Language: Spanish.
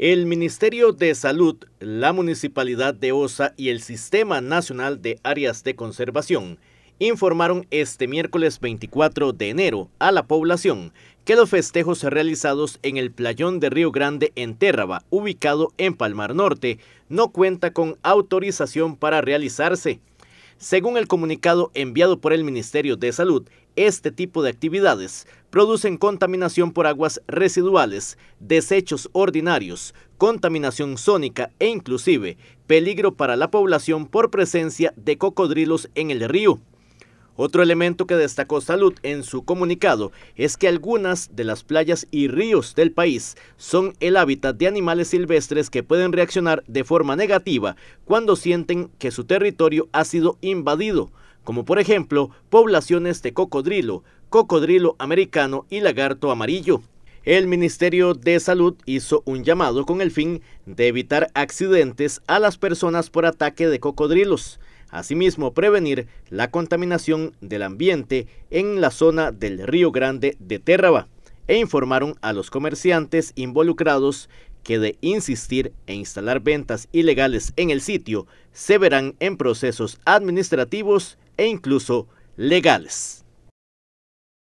El Ministerio de Salud, la Municipalidad de Osa y el Sistema Nacional de Áreas de Conservación informaron este miércoles 24 de enero a la población que los festejos realizados en el playón de Río Grande en Térraba, ubicado en Palmar Norte, no cuenta con autorización para realizarse. Según el comunicado enviado por el Ministerio de Salud, este tipo de actividades producen contaminación por aguas residuales, desechos ordinarios, contaminación sónica e inclusive peligro para la población por presencia de cocodrilos en el río. Otro elemento que destacó Salud en su comunicado es que algunas de las playas y ríos del país son el hábitat de animales silvestres que pueden reaccionar de forma negativa cuando sienten que su territorio ha sido invadido, como por ejemplo poblaciones de cocodrilo, cocodrilo americano y lagarto amarillo. El Ministerio de Salud hizo un llamado con el fin de evitar accidentes a las personas por ataque de cocodrilos. Asimismo, prevenir la contaminación del ambiente en la zona del Río Grande de Terraba e informaron a los comerciantes involucrados que de insistir en instalar ventas ilegales en el sitio se verán en procesos administrativos e incluso legales.